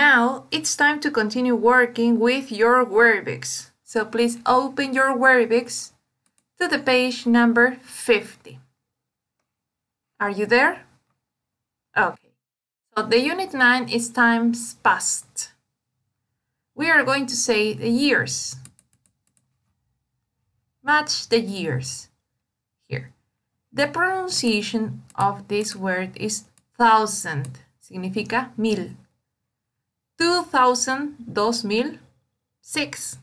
Now it's time to continue working with your Werbix. So please open your Werbix to the page number 50. Are you there? Okay. So the unit 9 is times past. We are going to say the years. Match the years here. The pronunciation of this word is thousand, significa mil. 2000, 2000, 6,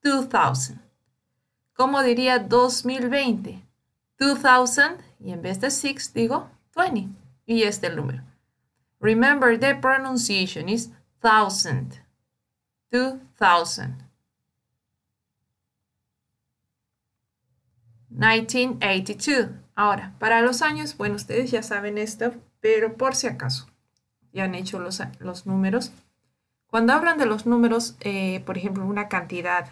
2000. ¿Cómo diría 2020? 2000 y en vez de 6 digo 20 y este el número. Remember the pronunciation is thousand. 2000. 1982. Ahora, para los años, bueno, ustedes ya saben esto, pero por si acaso. Ya han hecho los, números. Cuando hablan de los números, eh, por ejemplo, una cantidad,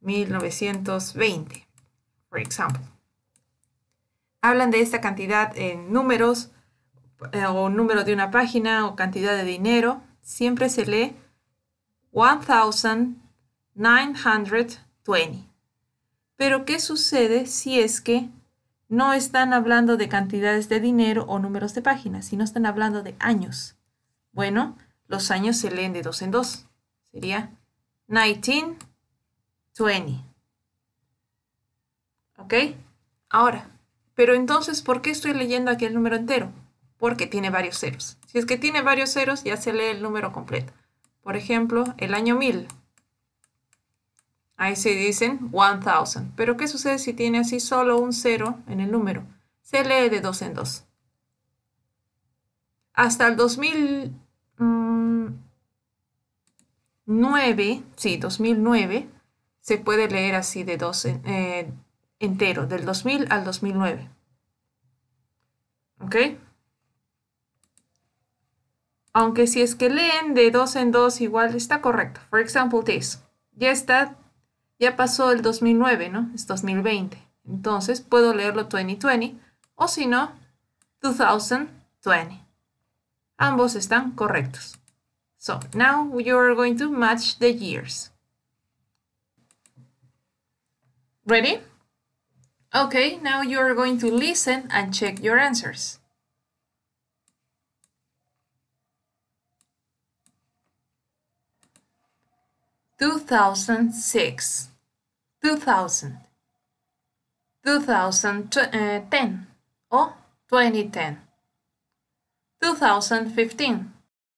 1920, por ejemplo, hablan de esta cantidad en números eh, o número de una página o cantidad de dinero, siempre se lee 1920. Pero, ¿qué sucede si es que no están hablando de cantidades de dinero o números de páginas, sino están hablando de años? Bueno, los años se leen de dos en dos. Sería 19, 20. ¿Ok? Ahora, pero entonces, ¿por qué estoy leyendo aquí el número entero? Porque tiene varios ceros. Si es que tiene varios ceros, ya se lee el número completo. Por ejemplo, el año 1000. Ahí se dicen 1000. Pero ¿qué sucede si tiene así solo un cero en el número? Se lee de dos en dos. Hasta el 2000 9, sí, 2009, se puede leer así de dos eh, entero, del 2000 al 2009. ¿Ok? Aunque si es que leen de dos en dos igual está correcto. For example, this. Ya está, ya pasó el 2009, ¿no? Es 2020. Entonces puedo leerlo 2020 o si no, 2020. Ambos están correctos. So now you're going to match the years. Ready? Okay, now you're going to listen and check your answers. Two thousand six, two thousand, two thousand uh, ten, or twenty ten, two thousand fifteen.